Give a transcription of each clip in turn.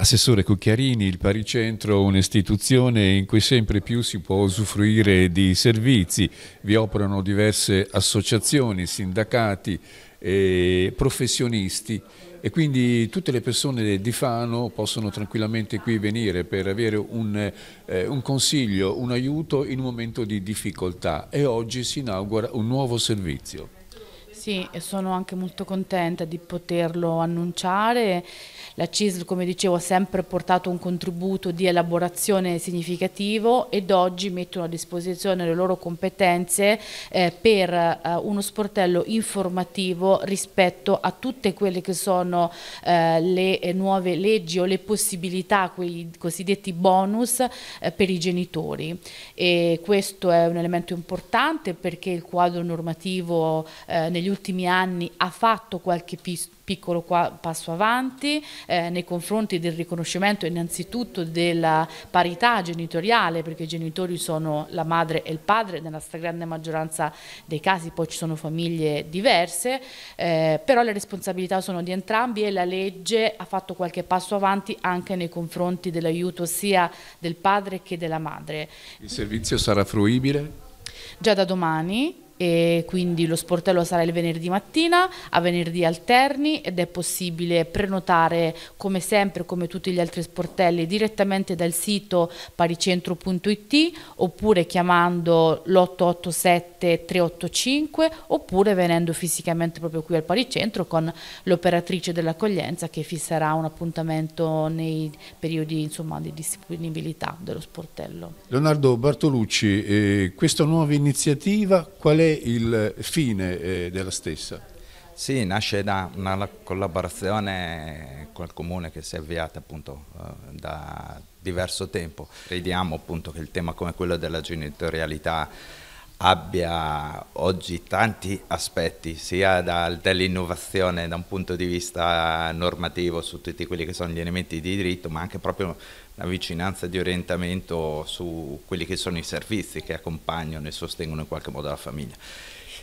Assessore Cucchiarini, il Paricentro è un'istituzione in cui sempre più si può usufruire di servizi, vi operano diverse associazioni, sindacati, eh, professionisti e quindi tutte le persone di Fano possono tranquillamente qui venire per avere un, eh, un, consiglio, un aiuto in un momento di difficoltà e oggi si inaugura un nuovo servizio. Sì, e sono anche molto contenta di poterlo annunciare. La CISL, come dicevo, ha sempre portato un contributo di elaborazione significativo ed oggi mettono a disposizione le loro competenze eh, per eh, uno sportello informativo rispetto a tutte quelle che sono eh, le eh, nuove leggi o le possibilità, quei cosiddetti bonus eh, per i genitori. E questo è un elemento importante perché il quadro normativo eh, negli ultimi ultimi anni ha fatto qualche piccolo passo avanti eh, nei confronti del riconoscimento innanzitutto della parità genitoriale perché i genitori sono la madre e il padre nella stragrande maggioranza dei casi, poi ci sono famiglie diverse, eh, però le responsabilità sono di entrambi e la legge ha fatto qualche passo avanti anche nei confronti dell'aiuto sia del padre che della madre. Il servizio sarà fruibile? Già da domani e quindi lo sportello sarà il venerdì mattina a venerdì alterni ed è possibile prenotare come sempre come tutti gli altri sportelli direttamente dal sito paricentro.it oppure chiamando l'887 385 oppure venendo fisicamente proprio qui al paricentro con l'operatrice dell'accoglienza che fisserà un appuntamento nei periodi insomma, di disponibilità dello sportello. Leonardo Bartolucci, eh, questa nuova iniziativa qual è il fine eh, della stessa? Sì, nasce da una collaborazione col comune che si è avviata appunto eh, da diverso tempo. Crediamo appunto che il tema come quello della genitorialità abbia oggi tanti aspetti, sia dall'innovazione da un punto di vista normativo su tutti quelli che sono gli elementi di diritto, ma anche proprio la vicinanza di orientamento su quelli che sono i servizi che accompagnano e sostengono in qualche modo la famiglia.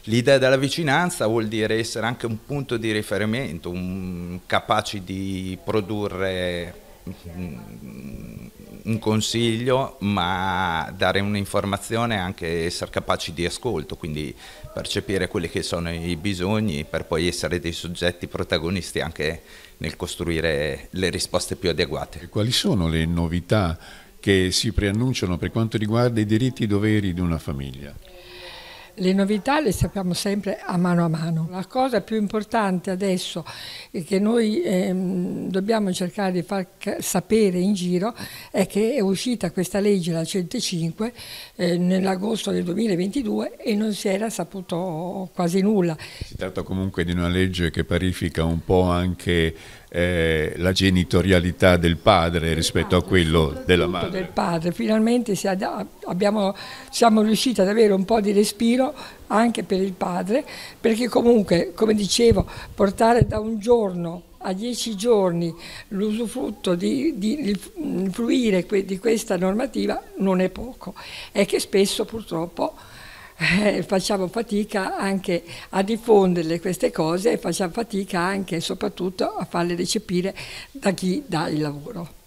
L'idea della vicinanza vuol dire essere anche un punto di riferimento, un, capaci di produrre mh, mm, un consiglio, ma dare un'informazione e anche essere capaci di ascolto, quindi percepire quelli che sono i bisogni per poi essere dei soggetti protagonisti anche nel costruire le risposte più adeguate. Quali sono le novità che si preannunciano per quanto riguarda i diritti e i doveri di una famiglia? Le novità le sappiamo sempre a mano a mano. La cosa più importante adesso che noi ehm, dobbiamo cercare di far sapere in giro è che è uscita questa legge, la 105, eh, nell'agosto del 2022 e non si era saputo quasi nulla. Si tratta comunque di una legge che parifica un po' anche eh, la genitorialità del padre rispetto a ah, quello della madre. Del padre. Finalmente si abbiamo, siamo riusciti ad avere un po' di respiro anche per il padre, perché comunque, come dicevo, portare da un giorno a dieci giorni l'usufrutto di, di, di, di questa normativa non è poco, è che spesso purtroppo eh, facciamo fatica anche a diffonderle queste cose e facciamo fatica anche e soprattutto a farle recepire da chi dà il lavoro.